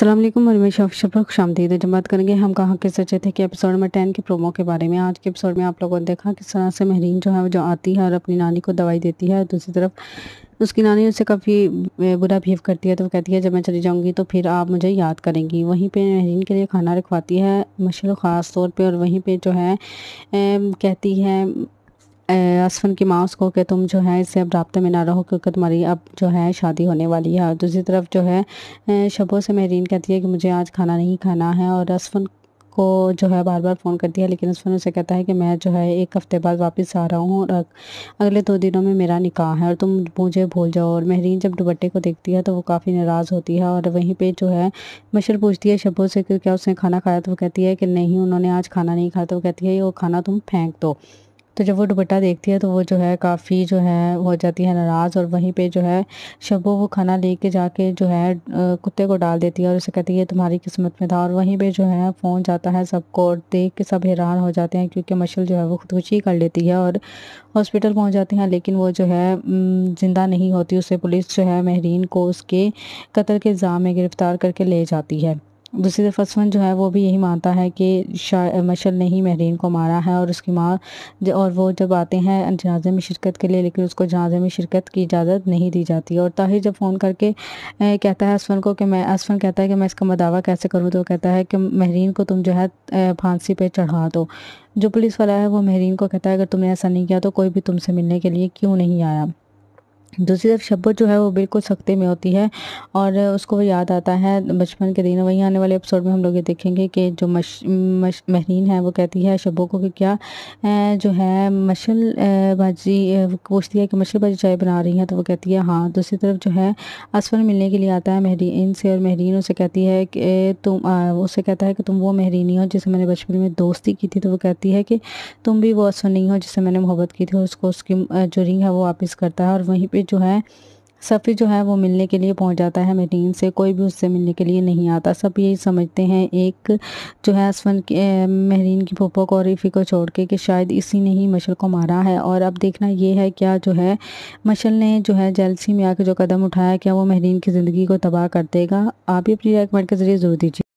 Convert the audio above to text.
असलम और मैं शॉफशर पर तो जब बात करेंगे हम कहाँ के सचे थे कि एपिसोड में टेन के प्रोमो के बारे में आज के एपिसोड में आप लोगों ने देखा किस तरह से महरीन जो है वो जो आती है और अपनी नानी को दवाई देती है और दूसरी तरफ उसकी नानी उससे काफ़ी बुरा बिहेव करती है तो वो कहती है जब मैं चली जाऊँगी तो फिर आप मुझे याद करेंगी वहीं पर महरीन के लिए खाना रखवाती है मशहूर ख़ास तौर पर और वहीं पर जो है कहती है असफन की माँ उसको कि तुम जो है इससे अब रबते में ना रहो क्योंकि तुम्हारी अब जो है शादी होने वाली है और दूसरी तरफ जो है शबों से महरीन कहती है कि मुझे आज खाना नहीं खाना है और असफन को जो है बार बार फ़ोन करती है लेकिन उसमें उसे कहता है कि मैं जो है एक हफ़्ते बाद वापस आ रहा हूँ और अगले दो दिनों में मेरा निकाह है और तुम मुझे भूल जाओ और महरीन जब दुबट्टे को देखती है तो वो काफ़ी नाराज़ होती है और वहीं पे जो है मशर पूछती है शबों से कि क्या उसने खाना खाया तो वो कहती है कि नहीं उन्होंने आज खाना नहीं खाया तो वो कहती है वो खाना तुम फेंक दो तो जब वो दुपट्टा देखती है तो वो जो है काफ़ी जो है हो जाती है नाराज़ और वहीं पे जो है शबो वो खाना लेके जाके जो है कुत्ते को डाल देती है और उसे कहती है तुम्हारी किस्मत में था और वहीं पर जो है फ़ोन जाता है सबको और देख के सब हैरान हो जाते हैं क्योंकि मशल जो है वो खुदकुशी कर लेती है और हॉस्पिटल पहुँच जाती हैं लेकिन वो जो है ज़िंदा नहीं होती उसे पुलिस जो है महरीन को उसके कतल के इल्ज़ाम में गिरफ़्तार करके ले जाती है दूसरी तरफ असवन जो है वो भी यही मानता है कि मशल ने ही महरीन को मारा है और उसकी माँ और वो जब आते हैं जनाजे में शिरकत के लिए लेकिन उसको जनाजे में शिरकत की इजाज़त नहीं दी जाती और ताहिर जब फ़ोन करके कहता है असवन को कि मैं असवन कहता है कि मैं इसका मदावा कैसे करूँ तो कहता है कि महरीन को तुम जो है फांसी पर चढ़ा दो जो पुलिस वाला है वो महरीन को कहता है अगर तुमने ऐसा नहीं किया तो कोई भी तुमसे मिलने के लिए क्यों नहीं आया दूसरी तरफ शब्बत जो है वो बिल्कुल सख्ते में होती है और उसको वो याद आता है बचपन के दिन वहीं आने वाले एपिसोड में हम लोग ये देखेंगे कि जो मश, मश महरीन है वो कहती है शब्बो को कि क्या जो है मशल बाजी पूछती है कि मशल बाजी चाय बना रही हैं तो वो कहती है हाँ दूसरी तरफ जो है असफर मिलने के लिए आता है महरीन से और महरीन उसे कहती है कि तुम उसे कहता है कि तुम वो महरीनी हो जिसे मैंने बचपन में दोस्ती की थी तो वो कहती है कि तुम भी वो असफर नहीं हो जिससे मैंने मोहब्बत की थी और उसको उसकी जो रिंग है वो वापस करता है और वहीं सफ़ी जो है सफ़ी जो है वो मिलने के लिए पहुंच जाता है मटीन से कोई भी उससे मिलने के लिए नहीं आता सब यही समझते हैं एक जो है असफन महरीन की पप्पो को और रिफ़ी को छोड़ के कि शायद इसी ने ही मशल को मारा है और अब देखना ये है क्या जो है मशल ने जो है जेलसी में आके जो कदम उठाया क्या वो महरीन की ज़िंदगी को तबाह कर देगा आप ही अपनी रेकमेंट के ज़रिए ज़रूर दीजिए